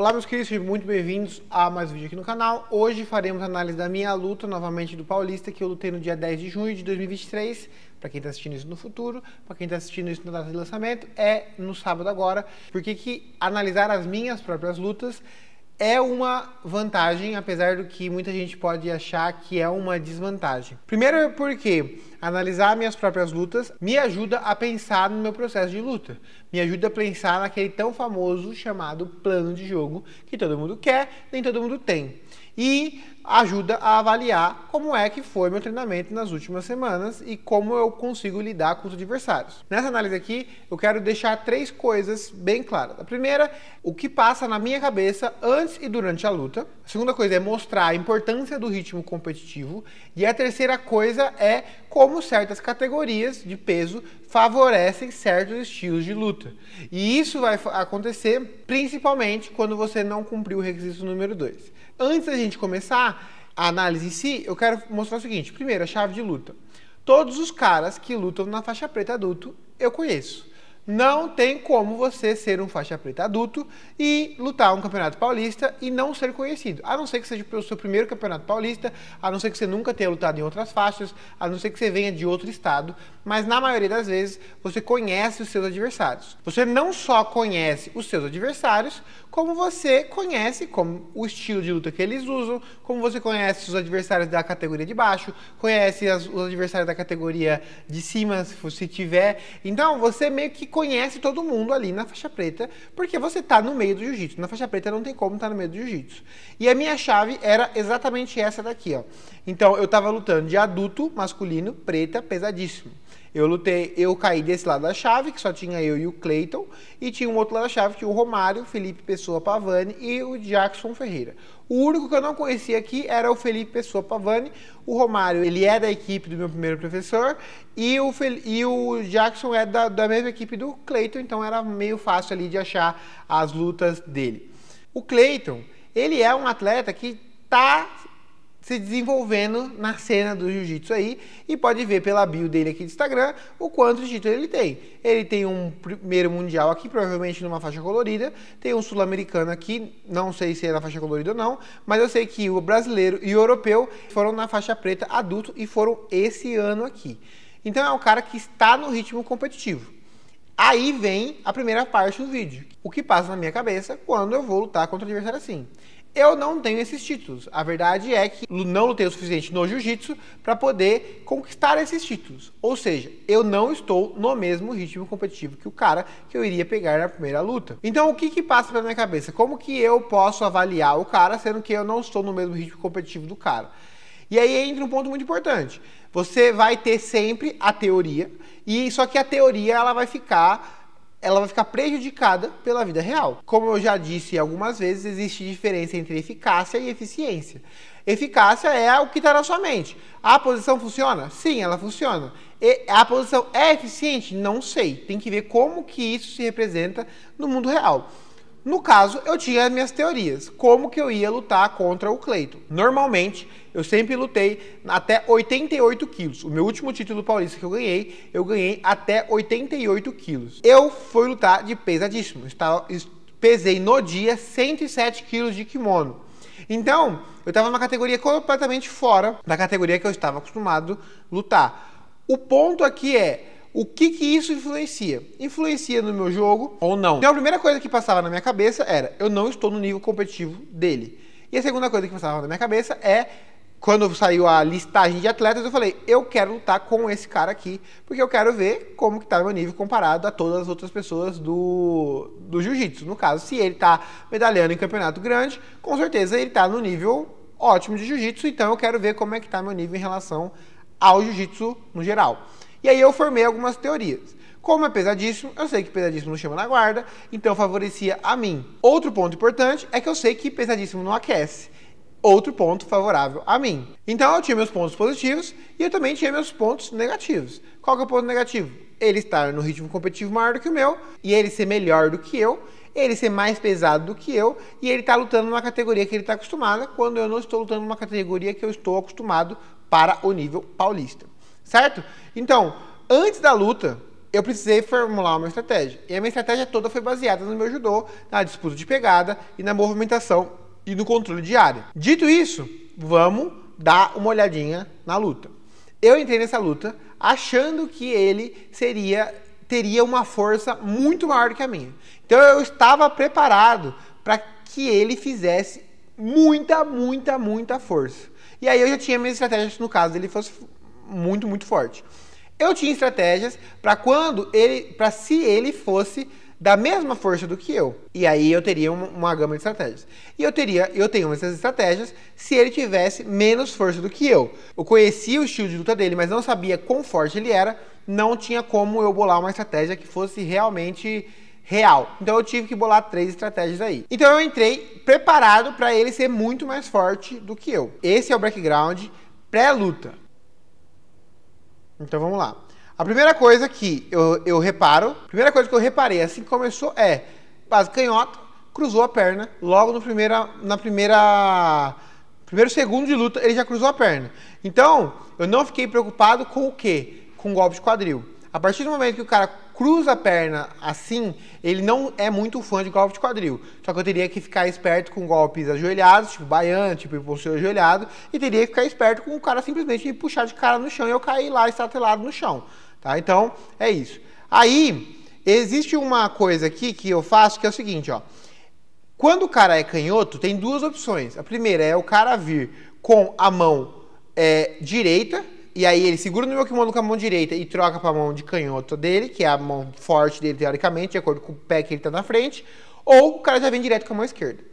Olá meus queridos, sejam muito bem-vindos a mais um vídeo aqui no canal. Hoje faremos análise da minha luta novamente do Paulista, que eu lutei no dia 10 de junho de 2023. Para quem está assistindo isso no futuro, para quem está assistindo isso na data de lançamento, é no sábado agora. Porque que analisar as minhas próprias lutas é uma vantagem, apesar do que muita gente pode achar que é uma desvantagem. Primeiro porque analisar minhas próprias lutas me ajuda a pensar no meu processo de luta. Me ajuda a pensar naquele tão famoso chamado plano de jogo que todo mundo quer, nem todo mundo tem e ajuda a avaliar como é que foi meu treinamento nas últimas semanas e como eu consigo lidar com os adversários. Nessa análise aqui, eu quero deixar três coisas bem claras. A primeira, o que passa na minha cabeça antes e durante a luta. A segunda coisa é mostrar a importância do ritmo competitivo e a terceira coisa é como certas categorias de peso favorecem certos estilos de luta. E isso vai acontecer principalmente quando você não cumpriu o requisito número 2. Antes da gente começar a análise em si, eu quero mostrar o seguinte: primeiro, a chave de luta. Todos os caras que lutam na faixa preta adulto eu conheço. Não tem como você ser um faixa preta adulto e lutar um campeonato paulista e não ser conhecido. A não ser que seja o seu primeiro campeonato paulista, a não ser que você nunca tenha lutado em outras faixas, a não ser que você venha de outro estado, mas na maioria das vezes você conhece os seus adversários. Você não só conhece os seus adversários, como você conhece como o estilo de luta que eles usam, como você conhece os adversários da categoria de baixo, conhece as, os adversários da categoria de cima, se, se tiver. Então você meio que conhece todo mundo ali na faixa preta, porque você está no meio do jiu-jitsu. Na faixa preta não tem como estar tá no meio do jiu-jitsu. E a minha chave era exatamente essa daqui, ó. Então eu estava lutando de adulto masculino, preta, pesadíssimo. Eu lutei, eu caí desse lado da chave, que só tinha eu e o Clayton, e tinha um outro lado da chave, tinha o Romário, Felipe Pessoa Pavani e o Jackson Ferreira. O único que eu não conhecia aqui era o Felipe Pessoa Pavani. O Romário, ele é da equipe do meu primeiro professor e o, Fel e o Jackson é da, da mesma equipe do Clayton, então era meio fácil ali de achar as lutas dele. O Clayton, ele é um atleta que tá se desenvolvendo na cena do jiu-jitsu aí e pode ver pela bio dele aqui do Instagram o quanto de título ele tem. Ele tem um primeiro mundial aqui, provavelmente numa faixa colorida, tem um sul-americano aqui, não sei se é na faixa colorida ou não, mas eu sei que o brasileiro e o europeu foram na faixa preta adulto e foram esse ano aqui. Então é um cara que está no ritmo competitivo. Aí vem a primeira parte do vídeo, o que passa na minha cabeça quando eu vou lutar contra o adversário assim eu não tenho esses títulos. A verdade é que não lutei o suficiente no jiu-jitsu para poder conquistar esses títulos. Ou seja, eu não estou no mesmo ritmo competitivo que o cara que eu iria pegar na primeira luta. Então, o que que passa pela minha cabeça? Como que eu posso avaliar o cara sendo que eu não estou no mesmo ritmo competitivo do cara? E aí entra um ponto muito importante. Você vai ter sempre a teoria e só que a teoria ela vai ficar ela vai ficar prejudicada pela vida real. Como eu já disse algumas vezes, existe diferença entre eficácia e eficiência. Eficácia é o que está na sua mente. A posição funciona? Sim, ela funciona. E a posição é eficiente? Não sei. Tem que ver como que isso se representa no mundo real. No caso, eu tinha minhas teorias, como que eu ia lutar contra o Cleito. Normalmente, eu sempre lutei até 88 quilos. O meu último título paulista que eu ganhei, eu ganhei até 88 quilos. Eu fui lutar de pesadíssimo, estava, pesei no dia 107 quilos de kimono. Então, eu estava numa categoria completamente fora da categoria que eu estava acostumado a lutar. O ponto aqui é, o que que isso influencia? Influencia no meu jogo ou não? Então a primeira coisa que passava na minha cabeça era, eu não estou no nível competitivo dele. E a segunda coisa que passava na minha cabeça é, quando saiu a listagem de atletas, eu falei, eu quero lutar com esse cara aqui, porque eu quero ver como que tá meu nível comparado a todas as outras pessoas do, do jiu-jitsu. No caso, se ele está medalhando em campeonato grande, com certeza ele está no nível ótimo de jiu-jitsu, então eu quero ver como é que tá meu nível em relação ao jiu-jitsu no geral. E aí eu formei algumas teorias. Como é pesadíssimo, eu sei que pesadíssimo não chama na guarda, então favorecia a mim. Outro ponto importante é que eu sei que pesadíssimo não aquece. Outro ponto favorável a mim. Então eu tinha meus pontos positivos e eu também tinha meus pontos negativos. Qual que é o ponto negativo? Ele estar no ritmo competitivo maior do que o meu e ele ser melhor do que eu ele ser mais pesado do que eu e ele tá lutando numa categoria que ele está acostumado, quando eu não estou lutando numa categoria que eu estou acostumado para o nível paulista. Certo? Então, antes da luta, eu precisei formular uma estratégia. E a minha estratégia toda foi baseada no meu judô, na disputa de pegada e na movimentação e no controle de área. Dito isso, vamos dar uma olhadinha na luta. Eu entrei nessa luta achando que ele seria teria uma força muito maior do que a minha. Então eu estava preparado para que ele fizesse muita, muita, muita força. E aí eu já tinha minhas estratégias no caso dele fosse muito, muito forte. Eu tinha estratégias para quando ele, para se ele fosse da mesma força do que eu. E aí eu teria uma, uma, gama de estratégias. E eu teria, eu tenho essas estratégias se ele tivesse menos força do que eu. Eu conhecia o estilo de luta dele, mas não sabia quão forte ele era, não tinha como eu bolar uma estratégia que fosse realmente real. Então eu tive que bolar três estratégias aí. Então eu entrei preparado para ele ser muito mais forte do que eu. Esse é o background pré-luta. Então vamos lá. A primeira coisa que eu, eu reparo, a primeira coisa que eu reparei assim que começou é base canhota, cruzou a perna, logo no primeira, na primeira primeiro segundo de luta ele já cruzou a perna. Então eu não fiquei preocupado com o quê? Com golpe de quadril. A partir do momento que o cara cruza a perna assim, ele não é muito fã de golpe de quadril. Só que eu teria que ficar esperto com golpes ajoelhados, tipo baiano, tipo impulsor ajoelhado, e teria que ficar esperto com o cara simplesmente me puxar de cara no chão e eu cair lá estatelado no chão. Tá? Então, é isso. Aí, existe uma coisa aqui que eu faço que é o seguinte, ó. Quando o cara é canhoto, tem duas opções. A primeira é o cara vir com a mão é, direita, e aí ele segura no meu kimono com a mão direita e troca para a mão de canhoto dele, que é a mão forte dele, teoricamente, de acordo com o pé que ele está na frente. Ou o cara já vem direto com a mão esquerda.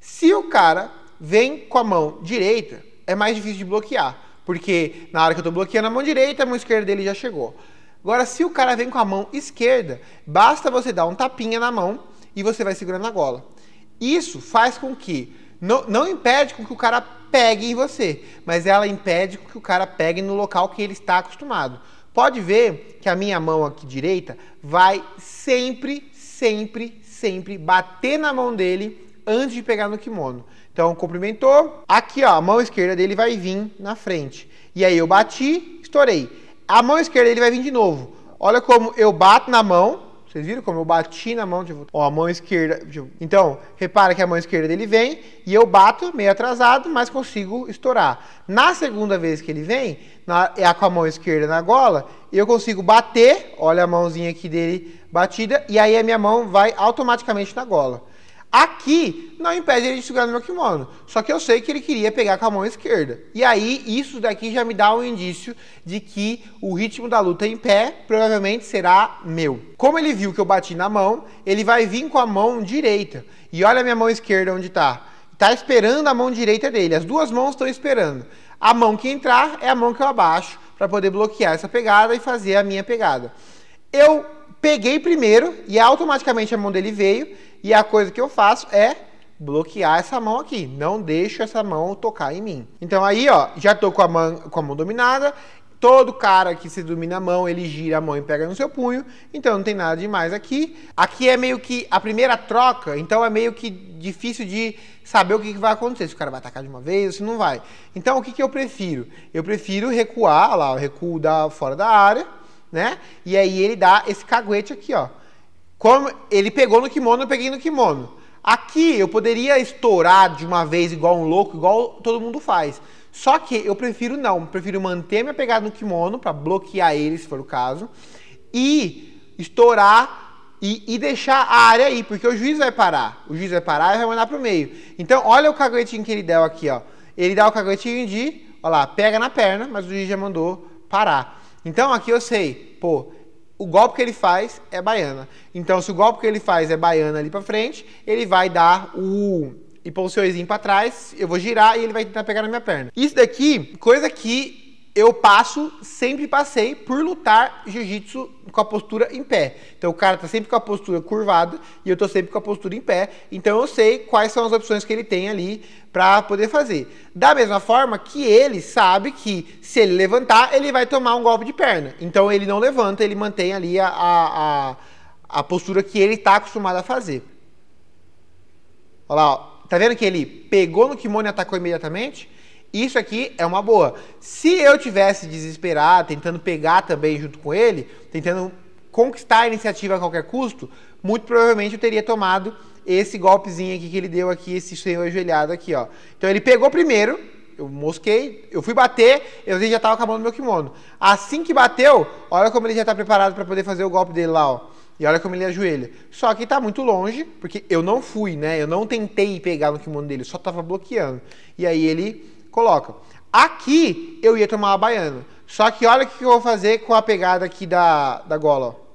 Se o cara vem com a mão direita, é mais difícil de bloquear. Porque na hora que eu estou bloqueando a mão direita, a mão esquerda dele já chegou. Agora, se o cara vem com a mão esquerda, basta você dar um tapinha na mão e você vai segurando a gola. Isso faz com que. Não, não impede com que o cara pegue em você, mas ela impede que o cara pegue no local que ele está acostumado. Pode ver que a minha mão aqui direita vai sempre, sempre, sempre bater na mão dele antes de pegar no kimono. Então, cumprimentou. Aqui, ó, a mão esquerda dele vai vir na frente. E aí eu bati, estourei. A mão esquerda dele vai vir de novo. Olha como eu bato na mão, vocês viram como eu bati na mão, tipo, ó, a mão esquerda. Tipo, então, repara que a mão esquerda dele vem e eu bato meio atrasado, mas consigo estourar. Na segunda vez que ele vem, na, é com a mão esquerda na gola, eu consigo bater, olha a mãozinha aqui dele batida, e aí a minha mão vai automaticamente na gola. Aqui não impede ele de segurar no meu kimono. Só que eu sei que ele queria pegar com a mão esquerda. E aí, isso daqui já me dá um indício de que o ritmo da luta em pé provavelmente será meu. Como ele viu que eu bati na mão, ele vai vir com a mão direita. E olha a minha mão esquerda onde está. Está esperando a mão direita dele. As duas mãos estão esperando. A mão que entrar é a mão que eu abaixo para poder bloquear essa pegada e fazer a minha pegada. Eu peguei primeiro e automaticamente a mão dele veio e a coisa que eu faço é bloquear essa mão aqui, não deixo essa mão tocar em mim. Então aí, ó, já tô com a mão, com a mão dominada, Todo cara que se domina a mão, ele gira a mão e pega no seu punho, então não tem nada demais aqui. Aqui é meio que a primeira troca, então é meio que difícil de saber o que, vai acontecer, se o cara vai atacar de uma vez ou se não vai. Então o que, que eu prefiro? Eu prefiro recuar, lá, eu recuo da, fora da área, né? E aí ele dá esse caguete aqui, ó. Como ele pegou no kimono, eu peguei no kimono. Aqui eu poderia estourar de uma vez igual um louco, igual todo mundo faz. Só que eu prefiro não, eu prefiro manter minha pegada no kimono para bloquear ele, se for o caso, e estourar e, e, deixar a área aí, porque o juiz vai parar. O juiz vai parar e vai mandar pro meio. Então, olha o caguetinho que ele deu aqui, ó. Ele dá o caguetinho de, ó lá, pega na perna, mas o juiz já mandou parar. Então, aqui eu sei, pô, o golpe que ele faz é baiana. Então, se o golpe que ele faz é baiana ali para frente, ele vai dar o impulsiozinho para trás, eu vou girar e ele vai tentar pegar na minha perna. Isso daqui, coisa que eu passo, sempre passei por lutar jiu-jitsu com a postura em pé. Então o cara tá sempre com a postura curvada e eu tô sempre com a postura em pé. Então eu sei quais são as opções que ele tem ali para poder fazer. Da mesma forma que ele sabe que se ele levantar, ele vai tomar um golpe de perna. Então ele não levanta, ele mantém ali a, a, a postura que ele está acostumado a fazer. Olha lá, ó. tá vendo que ele pegou no kimono e atacou imediatamente? Isso aqui é uma boa. Se eu tivesse desesperado, tentando pegar também junto com ele, tentando conquistar a iniciativa a qualquer custo, muito provavelmente eu teria tomado esse golpezinho aqui que ele deu aqui, esse senhor ajoelhado aqui, ó. Então ele pegou primeiro, eu mosquei, eu fui bater, eu já tava acabando meu kimono. Assim que bateu, olha como ele já tá preparado para poder fazer o golpe dele lá, ó. E olha como ele ajoelha. Só que tá muito longe, porque eu não fui, né? Eu não tentei pegar no kimono dele, só tava bloqueando. E aí ele coloca. Aqui eu ia tomar uma baiana. Só que olha o que eu vou fazer com a pegada aqui da, da gola, ó.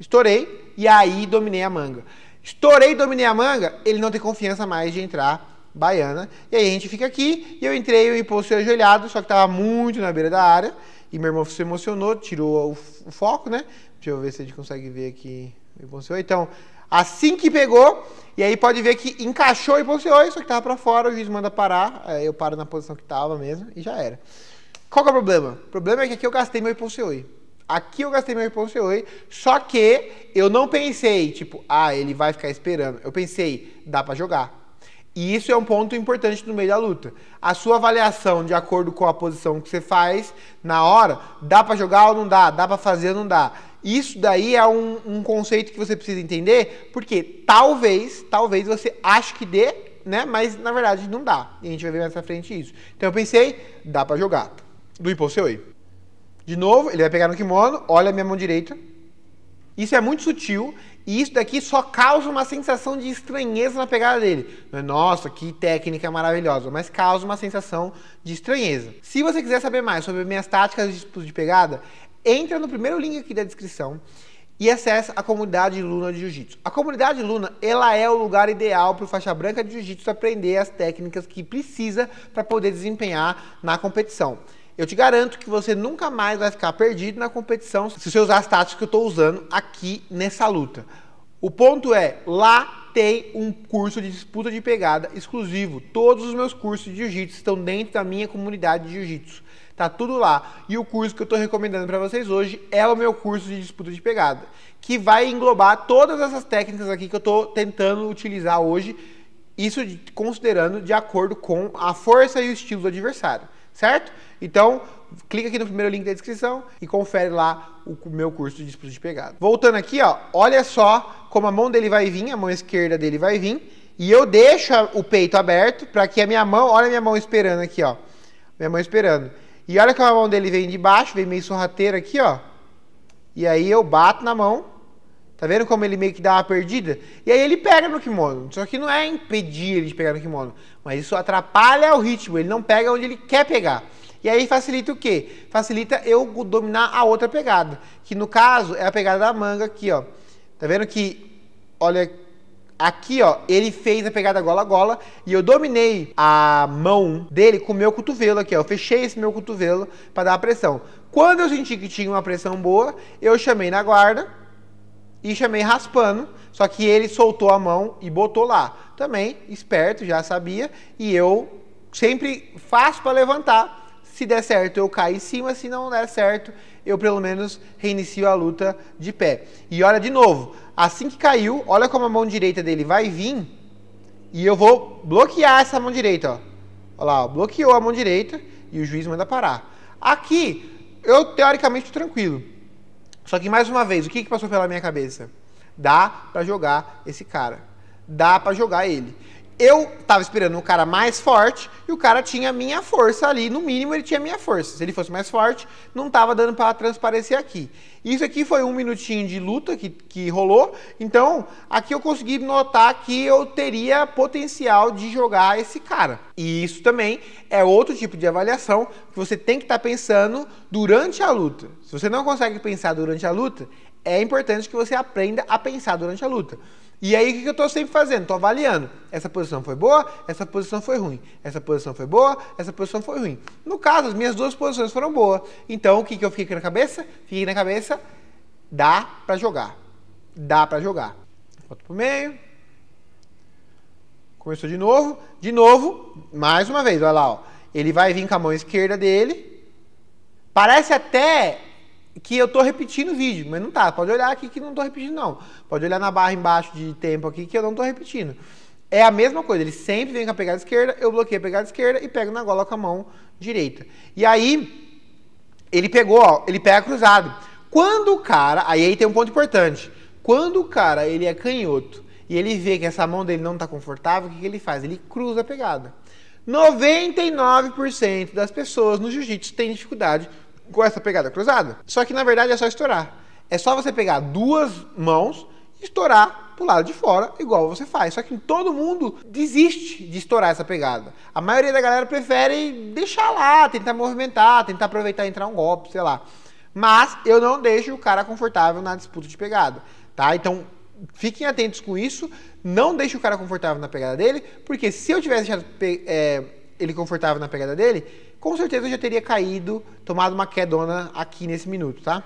Estourei e aí dominei a manga. Estourei, dominei a manga, ele não tem confiança mais de entrar baiana. E aí a gente fica aqui e eu entrei, o impulso ajoelhado, só que estava muito na beira da área. E meu irmão se emocionou, tirou o, foco, né? Deixa eu ver se a gente consegue ver aqui o impulso. Então, assim que pegou, e aí pode ver que encaixou e ponceou, só que estava para fora, o juiz manda parar, eu paro na posição que estava mesmo e já era. Qual é o problema? O problema é que aqui eu gastei meu ponceoi. Aqui eu gastei meu oi, só que eu não pensei, tipo, ah, ele vai ficar esperando. Eu pensei, dá para jogar. E isso é um ponto importante no meio da luta. A sua avaliação, de acordo com a posição que você faz na hora, dá para jogar ou não dá? Dá para fazer ou não dá? Isso daí é um, um conceito que você precisa entender, porque talvez, talvez você ache que dê, né? Mas na verdade não dá. E a gente vai ver mais pra frente isso. Então eu pensei, dá para jogar. Do oi. De novo, ele vai pegar no kimono, olha a minha mão direita. Isso é muito sutil e isso daqui só causa uma sensação de estranheza na pegada dele. Nossa, que técnica maravilhosa, mas causa uma sensação de estranheza. Se você quiser saber mais sobre minhas táticas de disputa tipo, de pegada, entra no primeiro link aqui da descrição e acessa a comunidade Luna de Jiu-Jitsu. A comunidade Luna, ela é o lugar ideal para o faixa branca de Jiu-Jitsu aprender as técnicas que precisa para poder desempenhar na competição eu te garanto que você nunca mais vai ficar perdido na competição se você usar as táticas que eu estou usando aqui nessa luta. O ponto é, lá tem um curso de disputa de pegada exclusivo. Todos os meus cursos de jiu-jitsu estão dentro da minha comunidade de jiu-jitsu. Tá tudo lá. E o curso que eu estou recomendando para vocês hoje é o meu curso de disputa de pegada, que vai englobar todas essas técnicas aqui que eu estou tentando utilizar hoje, isso considerando de acordo com a força e o estilo do adversário, certo? Então, clica aqui no primeiro link da descrição e confere lá o meu curso de disputa de pegada. Voltando aqui, ó, olha só como a mão dele vai vir, a mão esquerda dele vai vir, e eu deixo o peito aberto para que a minha mão, olha a minha mão esperando aqui, ó. Minha mão esperando. E olha como a mão dele vem de baixo, vem meio sorrateira aqui, ó. E aí eu bato na mão. Tá vendo como ele meio que dá uma perdida? E aí ele pega no kimono. Só que não é impedir ele de pegar no kimono, mas isso atrapalha o ritmo, ele não pega onde ele quer pegar. E aí facilita o quê? Facilita eu dominar a outra pegada, que no caso é a pegada da manga aqui, ó. Tá vendo que, olha, aqui, ó, ele fez a pegada gola-gola e eu dominei a mão dele com o meu cotovelo aqui, ó. Eu fechei esse meu cotovelo para dar a pressão. Quando eu senti que tinha uma pressão boa, eu chamei na guarda e chamei raspando, só que ele soltou a mão e botou lá. Também, esperto, já sabia, e eu sempre faço para levantar se der certo, eu caio em cima. Se não der certo, eu pelo menos reinicio a luta de pé. E olha de novo, assim que caiu, olha como a mão direita dele vai vir. E eu vou bloquear essa mão direita, Olha lá, ó, bloqueou a mão direita e o juiz manda parar. Aqui, eu teoricamente tranquilo. Só que mais uma vez, o que, que passou pela minha cabeça? Dá para jogar esse cara. Dá para jogar ele eu estava esperando um cara mais forte e o cara tinha minha força ali. No mínimo, ele tinha minha força. Se ele fosse mais forte, não estava dando para transparecer aqui. Isso aqui foi um minutinho de luta que, que rolou. Então, aqui eu consegui notar que eu teria potencial de jogar esse cara. E isso também é outro tipo de avaliação que você tem que estar tá pensando durante a luta. Se você não consegue pensar durante a luta, é importante que você aprenda a pensar durante a luta. E aí o que eu estou sempre fazendo? Estou avaliando. Essa posição foi boa, essa posição foi ruim. Essa posição foi boa, essa posição foi ruim. No caso, as minhas duas posições foram boas. Então o que, que eu fiquei na cabeça? Fiquei na cabeça, dá para jogar. Dá para jogar. Volto para o meio. Começou de novo. De novo, mais uma vez, olha lá. Ó. Ele vai vir com a mão esquerda dele. Parece até que eu tô repetindo o vídeo, mas não tá. Pode olhar aqui que não tô repetindo, não. Pode olhar na barra embaixo de tempo aqui que eu não tô repetindo. É a mesma coisa, ele sempre vem com a pegada esquerda, eu bloqueio a pegada esquerda e pego na gola com a mão direita. E aí, ele pegou, ó, ele pega cruzado. Quando o cara, aí, aí tem um ponto importante, quando o cara ele é canhoto e ele vê que essa mão dele não está confortável, o que, que ele faz? Ele cruza a pegada. 99% das pessoas no jiu-jitsu têm dificuldade com essa pegada cruzada. Só que na verdade é só estourar. É só você pegar duas mãos e estourar pro lado de fora, igual você faz. Só que todo mundo desiste de estourar essa pegada. A maioria da galera prefere deixar lá, tentar movimentar, tentar aproveitar e entrar um golpe, sei lá. Mas eu não deixo o cara confortável na disputa de pegada, tá? Então fiquem atentos com isso. Não deixe o cara confortável na pegada dele, porque se eu tivesse deixado é, ele confortável na pegada dele, com certeza eu já teria caído, tomado uma quedona aqui nesse minuto, tá?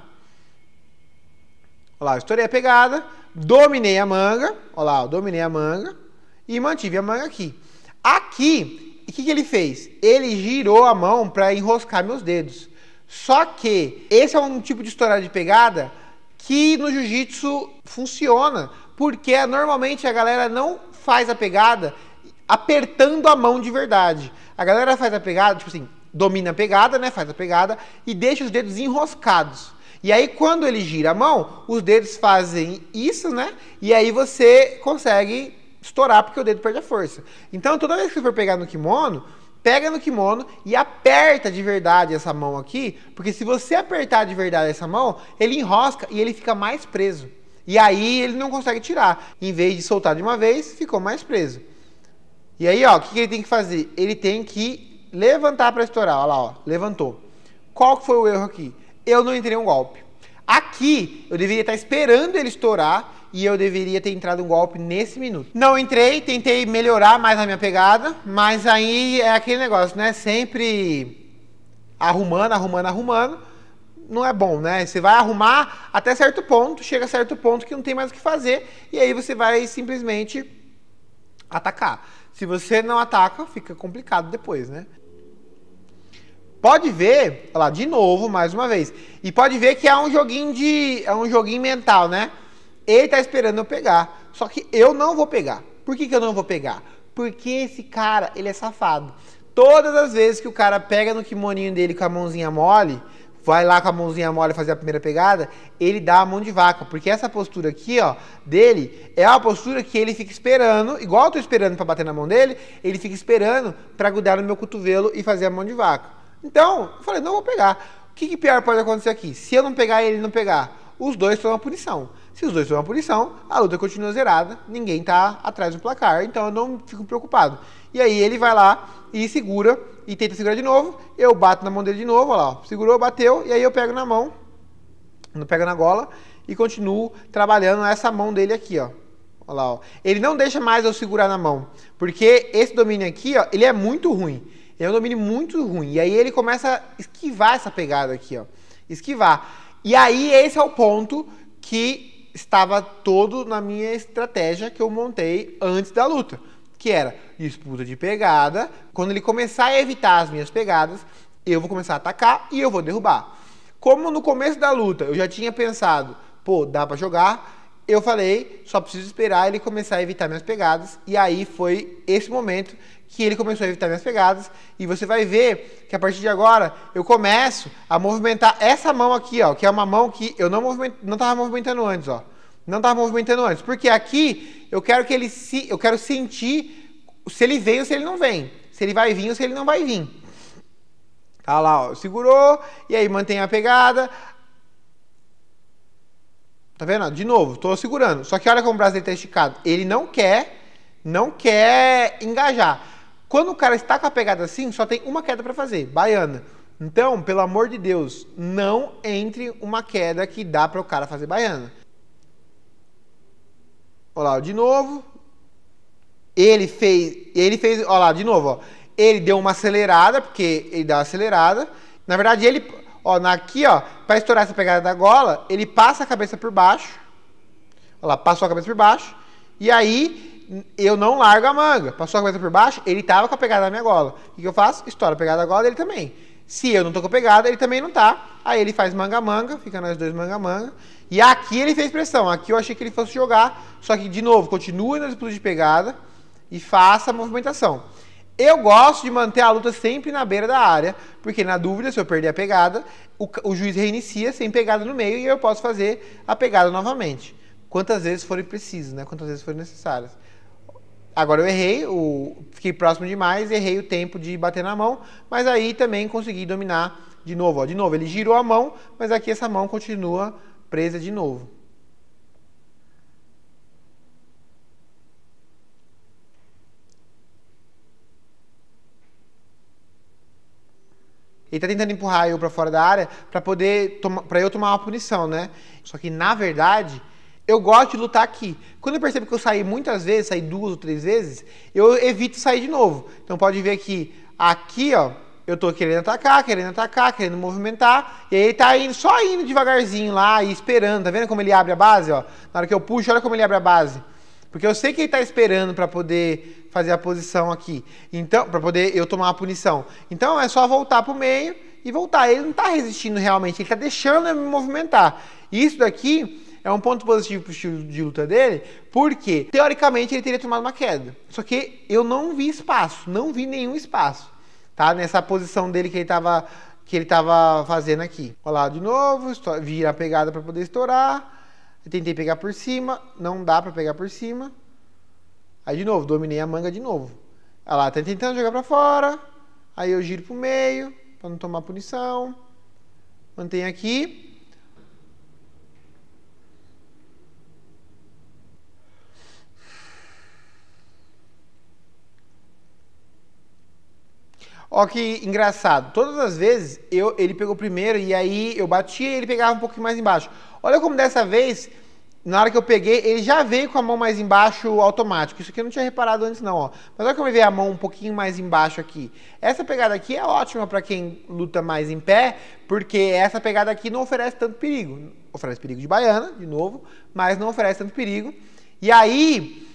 Olha lá, estourei a pegada, dominei a manga, olha lá, dominei a manga e mantive a manga aqui. Aqui, o que, que ele fez? Ele girou a mão para enroscar meus dedos. Só que esse é um tipo de estourar de pegada que no jiu-jitsu funciona, porque normalmente a galera não faz a pegada apertando a mão de verdade. A galera faz a pegada, tipo assim, domina a pegada, né? Faz a pegada e deixa os dedos enroscados. E aí, quando ele gira a mão, os dedos fazem isso, né? E aí você consegue estourar porque o dedo perde a força. Então, toda vez que você for pegar no kimono, pega no kimono e aperta de verdade essa mão aqui, porque se você apertar de verdade essa mão, ele enrosca e ele fica mais preso. E aí ele não consegue tirar. Em vez de soltar de uma vez, ficou mais preso. E aí, ó, o que, que ele tem que fazer? Ele tem que levantar para estourar. Olha lá, ó, levantou. Qual que foi o erro aqui? Eu não entrei um golpe. Aqui, eu deveria estar esperando ele estourar e eu deveria ter entrado um golpe nesse minuto. Não entrei, tentei melhorar mais a minha pegada, mas aí é aquele negócio, né? Sempre arrumando, arrumando, arrumando. Não é bom, né? Você vai arrumar até certo ponto, chega a certo ponto que não tem mais o que fazer, e aí você vai simplesmente atacar. Se você não ataca, fica complicado depois, né? Pode ver, lá de novo, mais uma vez. E pode ver que é um joguinho de, é um joguinho mental, né? Ele tá esperando eu pegar, só que eu não vou pegar. Por que, que eu não vou pegar? Porque esse cara, ele é safado. Todas as vezes que o cara pega no kimoninho dele com a mãozinha mole, vai lá com a mãozinha mole fazer a primeira pegada, ele dá a mão de vaca, porque essa postura aqui, ó, dele, é a postura que ele fica esperando, igual eu tô esperando para bater na mão dele, ele fica esperando para grudar no meu cotovelo e fazer a mão de vaca. Então, eu falei, não vou pegar. O que, que pior pode acontecer aqui? Se eu não pegar e ele não pegar, os dois tomam punição. Se os dois tomam punição, a luta continua zerada, ninguém tá atrás do placar, então eu não fico preocupado. E aí ele vai lá e segura, e tenta segurar de novo, eu bato na mão dele de novo, olha lá, ó, segurou, bateu, e aí eu pego na mão, não pego na gola, e continuo trabalhando essa mão dele aqui, ó. Olha lá, ó. Ele não deixa mais eu segurar na mão, porque esse domínio aqui, ó, ele é muito ruim. Ele é um domínio muito ruim. E aí ele começa a esquivar essa pegada aqui, ó. Esquivar. E aí esse é o ponto que estava todo na minha estratégia que eu montei antes da luta. Que era disputa de pegada. Quando ele começar a evitar as minhas pegadas, eu vou começar a atacar e eu vou derrubar. Como no começo da luta eu já tinha pensado, pô, dá para jogar, eu falei, só preciso esperar ele começar a evitar minhas pegadas. E aí foi esse momento que ele começou a evitar minhas pegadas. E você vai ver que a partir de agora eu começo a movimentar essa mão aqui, ó, que é uma mão que eu não movimento, não estava movimentando antes, ó. Não estava movimentando antes, porque aqui eu quero que ele se, eu quero sentir se ele vem ou se ele não vem, se ele vai vir ou se ele não vai vir. Tá lá, ó, segurou e aí mantém a pegada. Tá vendo? De novo, tô segurando. Só que olha como o braço dele tá esticado. Ele não quer, não quer engajar. Quando o cara está com a pegada assim, só tem uma queda para fazer, baiana. Então, pelo amor de Deus, não entre uma queda que dá para o cara fazer baiana. Olha lá, de novo. Ele fez, ele fez, olha lá, de novo, ó. Ele deu uma acelerada, porque ele dá uma acelerada. Na verdade, ele, ó, aqui, ó, para estourar essa pegada da gola, ele passa a cabeça por baixo. Olha lá, passou a cabeça por baixo. E aí eu não largo a manga. Passou a cabeça por baixo, ele tava com a pegada na minha gola. O que eu faço? Estoura a pegada da gola dele também. Se eu não tô com a pegada, ele também não tá. Aí ele faz manga-manga, fica nas duas manga-manga. E aqui ele fez pressão. Aqui eu achei que ele fosse jogar. Só que, de novo, continua no disputa de pegada e faça a movimentação. Eu gosto de manter a luta sempre na beira da área, porque na dúvida, se eu perder a pegada, o, o juiz reinicia sem pegada no meio e eu posso fazer a pegada novamente. Quantas vezes forem precisas, né? Quantas vezes forem necessárias. Agora eu errei, o, fiquei próximo demais, errei o tempo de bater na mão, mas aí também consegui dominar de novo. Ó. De novo, ele girou a mão, mas aqui essa mão continua presa de novo. Ele está tentando empurrar eu para fora da área para poder para eu tomar uma punição, né? Só que na verdade eu gosto de lutar aqui. Quando eu percebo que eu saí muitas vezes, saí duas ou três vezes, eu evito sair de novo. Então pode ver que aqui, ó, eu tô querendo atacar, querendo atacar, querendo movimentar, e aí ele tá indo, só indo devagarzinho lá e esperando, tá vendo como ele abre a base, ó? Na hora que eu puxo, olha como ele abre a base. Porque eu sei que ele tá esperando para poder fazer a posição aqui. Então, para poder eu tomar a punição. Então é só voltar pro meio e voltar. Ele não tá resistindo realmente, ele tá deixando eu me movimentar. Isso daqui é um ponto positivo pro estilo de luta dele, porque teoricamente ele teria tomado uma queda. Só que eu não vi espaço, não vi nenhum espaço, tá? Nessa posição dele que ele tava que ele tava fazendo aqui. Olha lá de novo, vira a pegada para poder estourar. Eu tentei pegar por cima, não dá para pegar por cima. Aí de novo, dominei a manga de novo. Olha lá, tá tentando jogar para fora. Aí eu giro pro meio, para não tomar punição. Mantém aqui. Ó, que engraçado. Todas as vezes eu, ele pegou primeiro e aí eu batia e ele pegava um pouquinho mais embaixo. Olha como dessa vez, na hora que eu peguei, ele já veio com a mão mais embaixo automático. Isso aqui eu não tinha reparado antes não, ó. Mas olha como ele veio a mão um pouquinho mais embaixo aqui. Essa pegada aqui é ótima para quem luta mais em pé, porque essa pegada aqui não oferece tanto perigo. Oferece perigo de baiana, de novo, mas não oferece tanto perigo. E aí,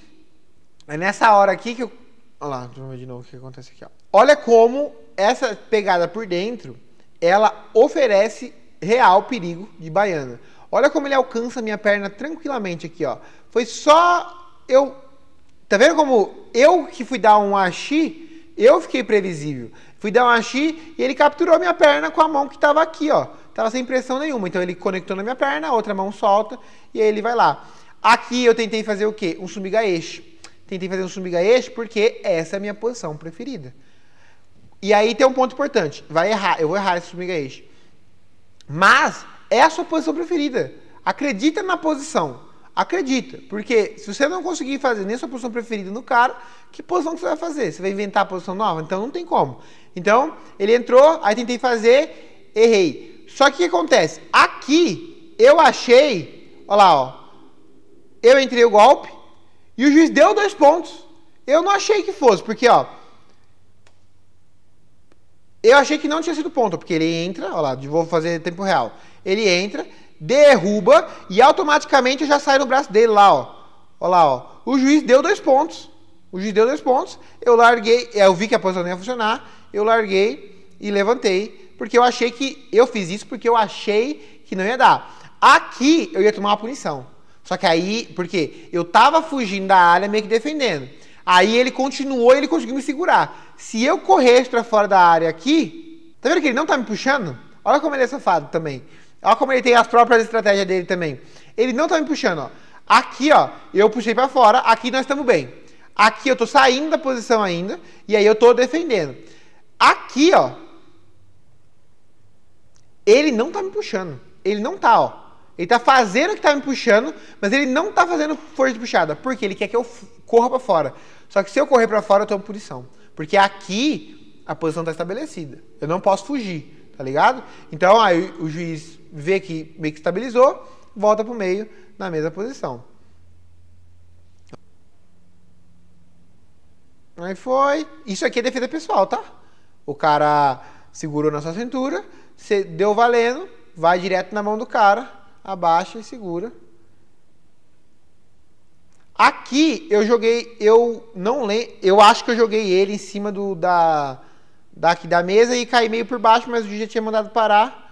é nessa hora aqui que eu Olha lá, deixa eu ver de novo o que acontece aqui. Ó. Olha como essa pegada por dentro, ela oferece real perigo de baiana. Olha como ele alcança minha perna tranquilamente aqui, ó. Foi só eu... Tá vendo como eu que fui dar um axi, eu fiquei previsível. Fui dar um axi e ele capturou minha perna com a mão que estava aqui, ó. Tava sem pressão nenhuma. Então ele conectou na minha perna, a outra mão solta e aí ele vai lá. Aqui eu tentei fazer o quê? Um sumigaeshi. Tentei fazer um Sumigaeshi porque essa é a minha posição preferida. E aí tem um ponto importante. Vai errar, eu vou errar esse Sumigaeshi. Mas é a sua posição preferida. Acredita na posição. Acredita, porque se você não conseguir fazer nem sua posição preferida no cara, que posição que você vai fazer? Você vai inventar a posição nova? Então não tem como. Então, ele entrou, aí tentei fazer, errei. Só que o que acontece? Aqui, eu achei, olha lá, ó. Eu entrei o golpe, e o juiz deu dois pontos. Eu não achei que fosse, porque ó. Eu achei que não tinha sido ponto, porque ele entra, ó lá, vou fazer tempo real. Ele entra, derruba e automaticamente eu já saio no braço dele lá, ó. Olha lá, ó. O juiz deu dois pontos. O juiz deu dois pontos. Eu larguei, é, eu vi que a posição não ia funcionar. Eu larguei e levantei, porque eu achei que eu fiz isso porque eu achei que não ia dar. Aqui eu ia tomar uma punição. Só que aí, porque eu tava fugindo da área, meio que defendendo. Aí ele continuou e ele conseguiu me segurar. Se eu corresse para fora da área aqui, tá vendo que ele não tá me puxando? Olha como ele é safado também. Olha como ele tem as próprias estratégias dele também. Ele não tá me puxando, ó. Aqui, ó, eu puxei para fora, aqui nós estamos bem. Aqui eu tô saindo da posição ainda e aí eu tô defendendo. Aqui, ó, ele não tá me puxando. Ele não tá, ó. Ele tá fazendo o que tá me puxando, mas ele não tá fazendo força de puxada, porque ele quer que eu corra para fora. Só que se eu correr para fora, eu tomo punição. Porque aqui a posição tá estabelecida. Eu não posso fugir, tá ligado? Então aí o juiz vê que meio que estabilizou, volta pro meio na mesma posição. Aí foi. Isso aqui é defesa pessoal, tá? O cara segurou na sua cintura, deu valendo, vai direto na mão do cara abaixa e segura. Aqui eu joguei, eu não lembro, eu acho que eu joguei ele em cima do da daqui da mesa e caí meio por baixo, mas o DJ tinha mandado parar.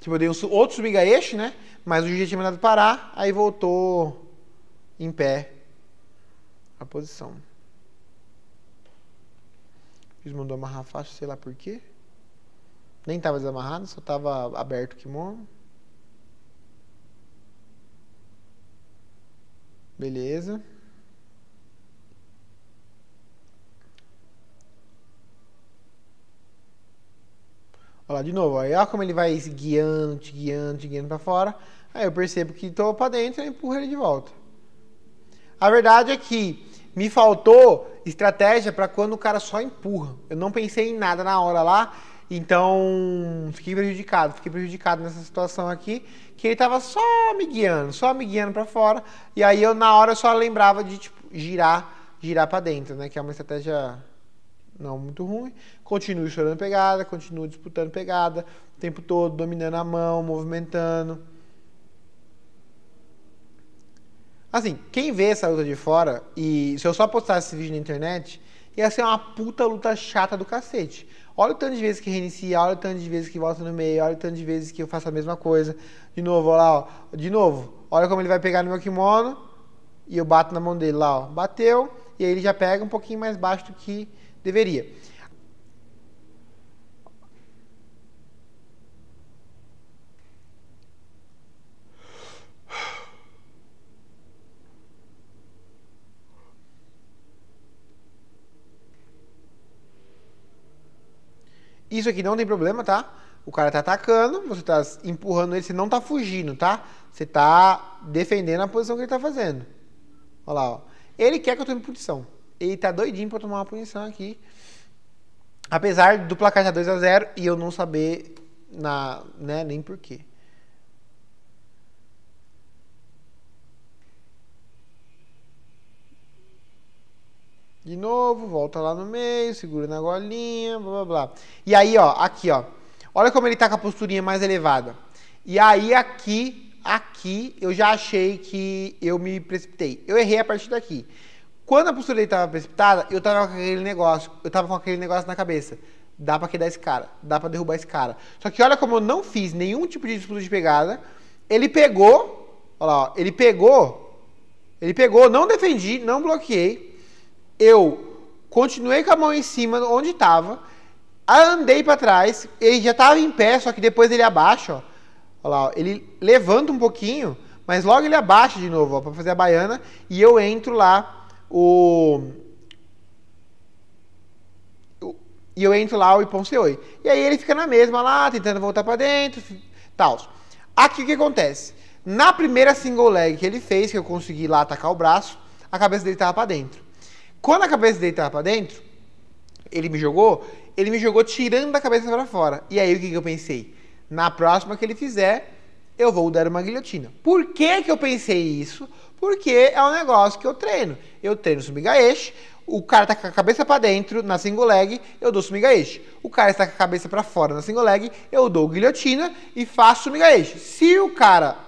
Tipo, eu dei um outro subiga eixo, né? Mas o DJ tinha mandado parar, aí voltou em pé a posição. Fiz mandou amarrar a faixa, sei lá por quê. Nem tava desamarrado, só tava aberto o kimono. Beleza. Olha lá, de novo, aí olha como ele vai guiando, te guiando, te guiando pra fora. Aí eu percebo que tô pra dentro e empurro ele de volta. A verdade é que me faltou estratégia para quando o cara só empurra. Eu não pensei em nada na hora lá então, fiquei prejudicado, fiquei prejudicado nessa situação aqui, que ele tava só me guiando, só me guiando para fora, e aí eu na hora só lembrava de tipo girar, girar para dentro, né, que é uma estratégia não muito ruim. Continuo chorando pegada, continuo disputando pegada, o tempo todo dominando a mão, movimentando. Assim, quem vê essa luta de fora e se eu só postasse esse vídeo na internet, ia ser uma puta luta chata do cacete. Olha o tanto de vezes que reinicia, olha o tanto de vezes que volta no meio, olha o tanto de vezes que eu faço a mesma coisa. De novo, olha lá, ó. De novo, olha como ele vai pegar no meu kimono e eu bato na mão dele lá, ó. Bateu, e aí ele já pega um pouquinho mais baixo do que deveria. Isso aqui não tem problema, tá? O cara tá atacando, você tá empurrando ele, você não tá fugindo, tá? Você tá defendendo a posição que ele tá fazendo. Olha lá, ó. Ele quer que eu tome punição. Ele tá doidinho pra tomar uma punição aqui. Apesar do placar já tá 2 a 0 e eu não saber na, né, nem porquê. De novo, volta lá no meio, segura na golinha, blá blá blá. E aí, ó, aqui, ó. Olha como ele tá com a posturinha mais elevada. E aí, aqui, aqui, eu já achei que eu me precipitei. Eu errei a partir daqui. Quando a postura dele tava precipitada, eu tava com aquele negócio, eu tava com aquele negócio na cabeça. Dá pra quedar esse cara, dá pra derrubar esse cara. Só que olha como eu não fiz nenhum tipo de disputa de pegada. Ele pegou, olha lá, ó, ele pegou, ele pegou, não defendi, não bloqueei eu continuei com a mão em cima onde estava, andei para trás, ele já estava em pé, só que depois ele abaixa, ó. lá, ó, ele levanta um pouquinho, mas logo ele abaixa de novo, para fazer a baiana, e eu entro lá o e eu entro lá o Iponceoi. E aí ele fica na mesma lá, tentando voltar para dentro, tal. Aqui o que acontece? Na primeira single leg que ele fez, que eu consegui lá atacar o braço, a cabeça dele tava para dentro. Quando a cabeça dele tava pra dentro, ele me jogou, ele me jogou tirando a cabeça para fora. E aí o que, que eu pensei? Na próxima que ele fizer, eu vou dar uma guilhotina. Por que, que eu pensei isso? Porque é um negócio que eu treino. Eu treino sumigaeshi, o cara tá com a cabeça para dentro na single leg, eu dou sumigaeshi. O cara está com a cabeça para fora na single leg, eu dou guilhotina e faço sumigaeshi. Se o cara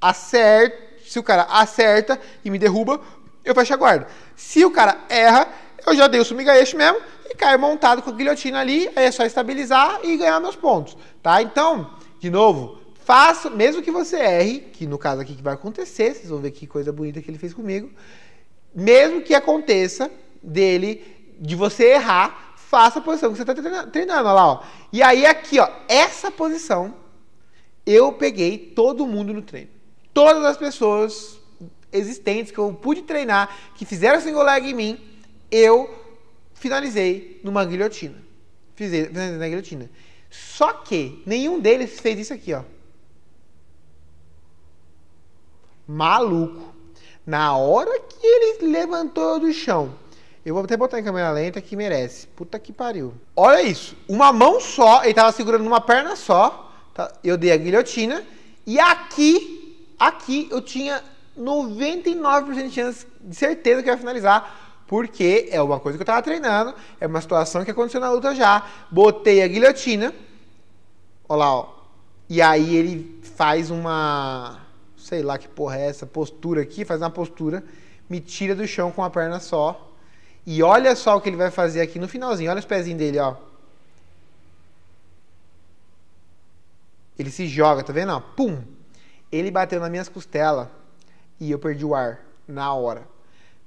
acerta, se o cara acerta e me derruba, eu fecho a guarda. Se o cara erra, eu já dei o sumigaeixo mesmo e caio montado com a guilhotina ali, aí é só estabilizar e ganhar meus pontos, tá? Então, de novo, faça, mesmo que você erre, que no caso aqui que vai acontecer, vocês vão ver que coisa bonita que ele fez comigo, mesmo que aconteça dele, de você errar, faça a posição que você está treinando, treinando, olha lá, ó. E aí aqui, ó, essa posição, eu peguei todo mundo no treino. Todas as pessoas existentes que eu pude treinar, que fizeram single leg em mim, eu finalizei numa guilhotina. Fizei, finalizei na guilhotina. Só que nenhum deles fez isso aqui, ó. Maluco. Na hora que ele levantou do chão, eu vou até botar em câmera lenta que merece. Puta que pariu. Olha isso. Uma mão só, ele tava segurando uma perna só. Tá? Eu dei a guilhotina. E aqui, aqui eu tinha 99% de chance de certeza que vai finalizar, porque é uma coisa que eu tava treinando, é uma situação que aconteceu na luta já. Botei a guilhotina, Olha lá, ó. E aí ele faz uma, sei lá que porra é essa, postura aqui, faz uma postura, me tira do chão com a perna só. E olha só o que ele vai fazer aqui no finalzinho, olha os pezinhos dele, ó. Ele se joga, tá vendo? Ó, pum! Ele bateu nas minhas costelas e eu perdi o ar na hora.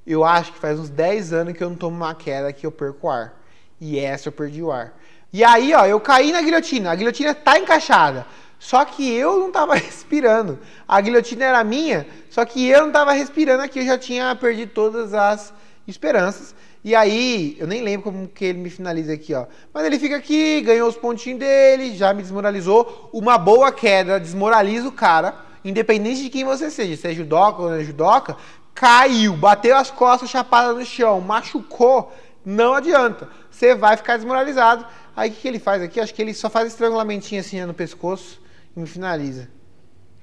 Eu acho que faz uns 10 anos que eu não tomo uma queda que eu perco o ar. E essa eu perdi o ar. E aí, ó, eu caí na guilhotina. A guilhotina tá encaixada. Só que eu não tava respirando. A guilhotina era minha, só que eu não tava respirando aqui. Eu já tinha perdido todas as esperanças. E aí, eu nem lembro como que ele me finaliza aqui, ó. Mas ele fica aqui, ganhou os pontinhos dele, já me desmoralizou. Uma boa queda desmoraliza o cara independente de quem você seja, se é judoca ou não é judoca, caiu, bateu as costas chapada no chão, machucou, não adianta. Você vai ficar desmoralizado. Aí o que, que ele faz aqui? Acho que ele só faz estrangulamentinho assim né, no pescoço e finaliza.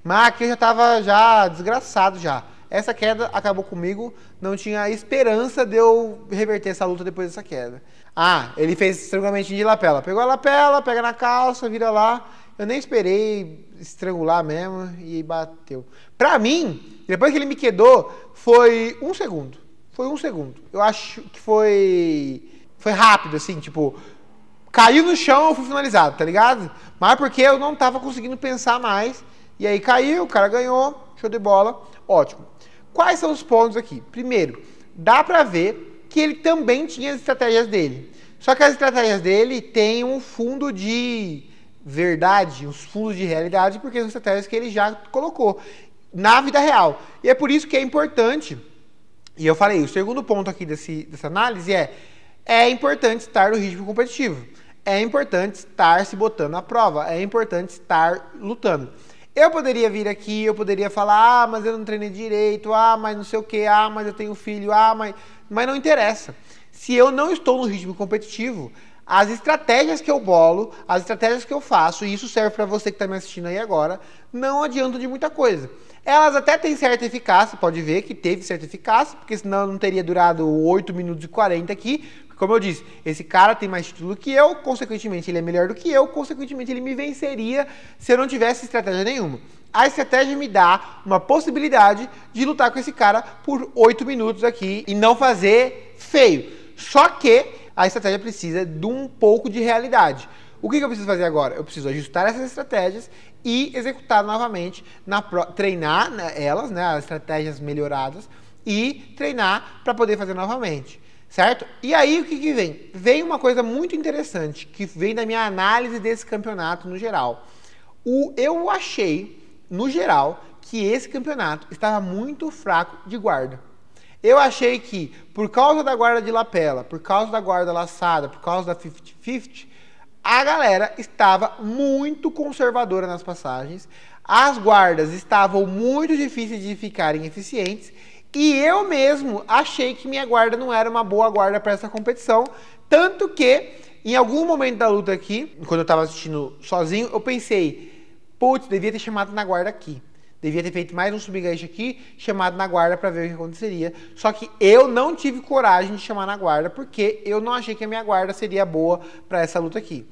Mas aqui eu já estava já desgraçado já. Essa queda acabou comigo, não tinha esperança de eu reverter essa luta depois dessa queda. Ah, ele fez estrangulamento de lapela. Pegou a lapela, pega na calça, vira lá. Eu nem esperei estrangular mesmo e bateu. Pra mim, depois que ele me quedou, foi um segundo. Foi um segundo. Eu acho que foi. Foi rápido, assim, tipo. Caiu no chão, eu fui finalizado, tá ligado? Mas porque eu não tava conseguindo pensar mais. E aí caiu, o cara ganhou, show de bola, ótimo. Quais são os pontos aqui? Primeiro, dá pra ver que ele também tinha as estratégias dele. Só que as estratégias dele têm um fundo de verdade, os fundos de realidade, porque são estratégias que ele já colocou na vida real. E é por isso que é importante, e eu falei, o segundo ponto aqui desse, dessa análise é: é importante estar no ritmo competitivo, é importante estar se botando à prova, é importante estar lutando. Eu poderia vir aqui, eu poderia falar, ah, mas eu não treinei direito, ah, mas não sei o que, ah, mas eu tenho filho, ah, mas mas não interessa. Se eu não estou no ritmo competitivo, as estratégias que eu bolo, as estratégias que eu faço, e isso serve para você que está me assistindo aí agora, não adianta de muita coisa. Elas até têm certa eficácia, pode ver que teve certa eficácia, porque senão não teria durado 8 minutos e 40 aqui. Como eu disse, esse cara tem mais título que eu, consequentemente ele é melhor do que eu, consequentemente ele me venceria se eu não tivesse estratégia nenhuma. A estratégia me dá uma possibilidade de lutar com esse cara por 8 minutos aqui e não fazer feio. Só que a estratégia precisa de um pouco de realidade. O que, que eu preciso fazer agora? Eu preciso ajustar essas estratégias e executar novamente, na pro... treinar né, elas, né, as estratégias melhoradas, e treinar para poder fazer novamente, certo? E aí o que, que vem? Vem uma coisa muito interessante, que vem da minha análise desse campeonato no geral. O, eu achei, no geral, que esse campeonato estava muito fraco de guarda. Eu achei que, por causa da guarda de lapela, por causa da guarda laçada, por causa da 50-50, a galera estava muito conservadora nas passagens, as guardas estavam muito difíceis de ficarem eficientes e eu mesmo achei que minha guarda não era uma boa guarda para essa competição, tanto que em algum momento da luta aqui, quando eu estava assistindo sozinho, eu pensei, putz, devia ter chamado na guarda aqui. Devia ter feito mais um subgancho aqui, chamado na guarda para ver o que aconteceria. Só que eu não tive coragem de chamar na guarda, porque eu não achei que a minha guarda seria boa para essa luta aqui.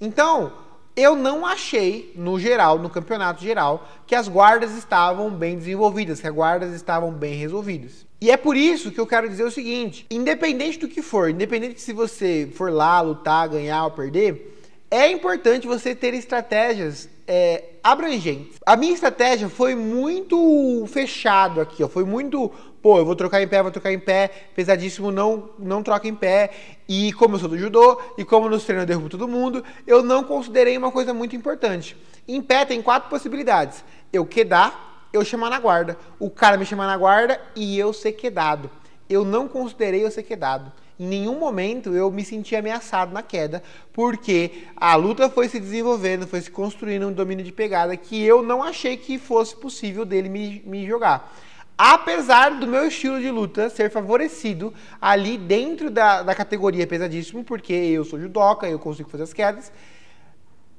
Então, eu não achei, no geral, no campeonato geral, que as guardas estavam bem desenvolvidas, que as guardas estavam bem resolvidas. E é por isso que eu quero dizer o seguinte: independente do que for, independente se você for lá lutar, ganhar ou perder, é importante você ter estratégias é, abrangentes. A minha estratégia foi muito fechado aqui, ó. Foi muito, pô, eu vou trocar em pé, vou trocar em pé, pesadíssimo, não, não troca em pé. E como eu sou do judô, e como nos treinos eu derrubo todo mundo, eu não considerei uma coisa muito importante. Em pé tem quatro possibilidades. Eu quedar, eu chamar na guarda. O cara me chamar na guarda e eu ser quedado. Eu não considerei eu ser quedado. Em nenhum momento eu me senti ameaçado na queda, porque a luta foi se desenvolvendo, foi se construindo um domínio de pegada que eu não achei que fosse possível dele me, me jogar apesar do meu estilo de luta ser favorecido ali dentro da, da categoria pesadíssimo, porque eu sou judoca, eu consigo fazer as quedas,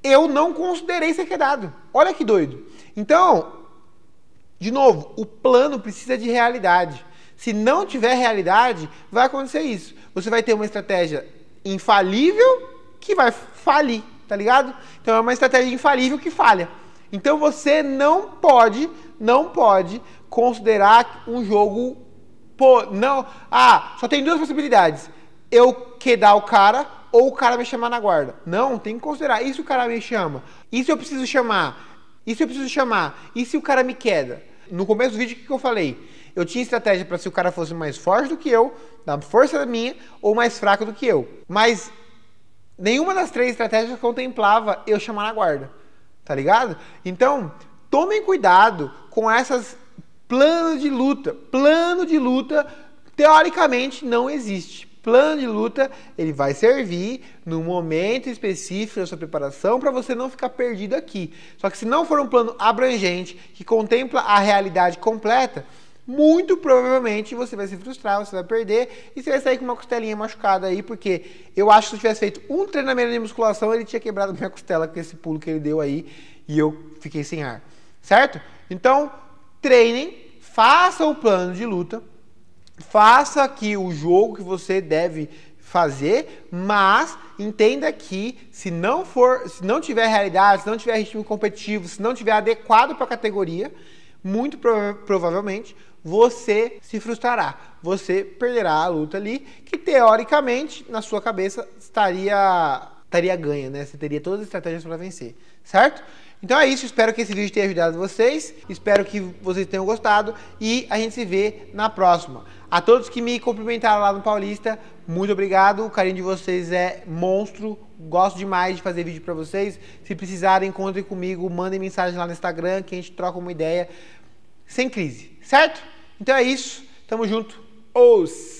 eu não considerei ser quedado. Olha que doido. Então, de novo, o plano precisa de realidade. Se não tiver realidade, vai acontecer isso. Você vai ter uma estratégia infalível que vai falir, tá ligado? Então é uma estratégia infalível que falha. Então você não pode, não pode considerar um jogo pô, não, ah, só tem duas possibilidades. Eu quedar o cara ou o cara me chamar na guarda. Não, tem que considerar. isso. o cara me chama? Isso eu preciso chamar? Isso eu preciso chamar? E se o cara me queda? No começo do vídeo, o que eu falei? eu tinha estratégia para se o cara fosse mais forte do que eu, da força da minha, ou mais fraco do que eu. Mas nenhuma das três estratégias contemplava eu chamar na guarda. Tá ligado? Então, tomem cuidado com essas planos de luta. Plano de luta teoricamente não existe plano de luta ele vai servir no momento específico da sua preparação para você não ficar perdido aqui. Só que se não for um plano abrangente que contempla a realidade completa, muito provavelmente você vai se frustrar, você vai perder e você vai sair com uma costelinha machucada aí, porque eu acho que se eu tivesse feito um treinamento de musculação, ele tinha quebrado minha costela com esse pulo que ele deu aí e eu fiquei sem ar, certo? Então, treinem, faça o plano de luta, faça aqui o jogo que você deve fazer, mas entenda que se não for, se não tiver realidade, se não tiver ritmo competitivo, se não tiver adequado para a categoria, muito prova provavelmente você se frustrará. Você perderá a luta ali, que teoricamente, na sua cabeça, estaria, estaria ganha, né? Você teria todas as estratégias para vencer, certo? Então é isso, espero que esse vídeo tenha ajudado vocês, espero que vocês tenham gostado e a gente se vê na próxima. A todos que me cumprimentaram lá no Paulista, muito obrigado, o carinho de vocês é monstro, gosto demais de fazer vídeo para vocês. Se precisarem, encontrem comigo, mandem mensagem lá no Instagram que a gente troca uma ideia sem crise, certo? Então é isso. Tamo junto. Os!